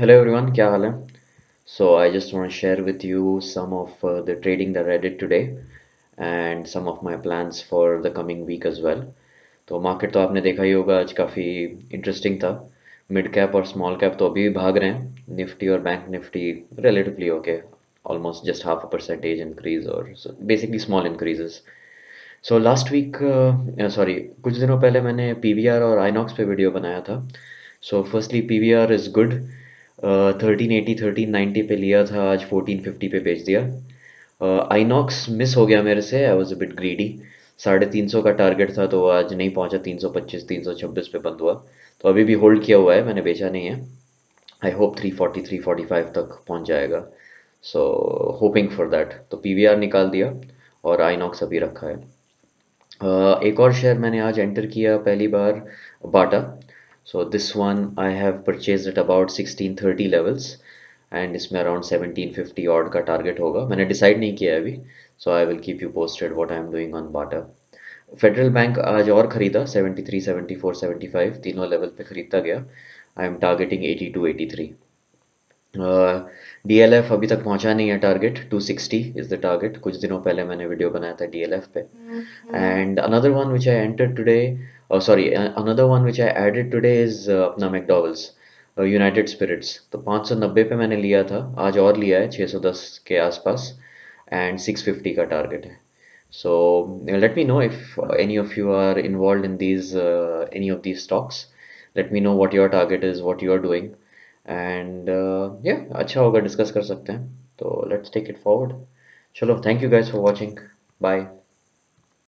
hello everyone kya haal so i just want to share with you some of the uh, the trading that i did today and some of my plans for the coming week तो market तो आपने देखा ही होगा आज काफ़ी interesting था mid cap और स्मॉल कैप तो अभी भी भाग रहे हैं निफ्टी और bank Nifty relatively okay almost just half a percentage increase और basically small increase so last week sorry कुछ दिनों पहले मैंने पी और आइनॉक्स पर वीडियो बनाया था so firstly P V R is good thirteen eighty thirteen ninety पे लिया था आज फोर्टीन फिफ्टी पे बेच दिया uh, मिस हो गया मेरे से I was a bit greedy साढ़े तीन सौ का टारगेट था तो आज नहीं पहुंचा तीन सौ पच्चीस तीन सौ छब्बीस पे बंद हुआ तो अभी भी होल्ड किया हुआ है मैंने बेचा नहीं है I hope three forty three forty five तक पहुंच जाएगा सो होपिंग फॉर दैट तो पी वी आर निकाल दिया और आईनॉक्स अभी रखा है uh, एक और शेयर मैंने आज एंटर किया पहली बार Bata so this one I have purchased at about 1630 levels and इसमें अराउंड 1750 ऑर्ड का टारगेट होगा मैंने डिसाइड नहीं किया अभी so I will keep you posted what I am doing on Bata Federal Bank आज और ख़रीदा सेवेंटी थ्री फोर 74, फाइव तीनों लेवल पे ख़रीदता गया I am targeting eighty eighty two three D L F अभी तक पहुंचा नहीं है target two sixty is the target कुछ दिनों पहले मैंने वीडियो बनाया था डी एल एफ पे and another one which I enter today uh, sorry another one which i added today is uh, apna United Spirits तो पाँच सौ नब्बे पे मैंने लिया था आज और लिया है छः सौ दस के आसपास एंड सिक्स फिफ्टी का टारगेट है so let me know if any of you are involve in these any of these stocks let me know what your target is what you are doing and ये अच्छा होगा discuss कर सकते हैं तो let's take it forward चलो thank you guys for watching bye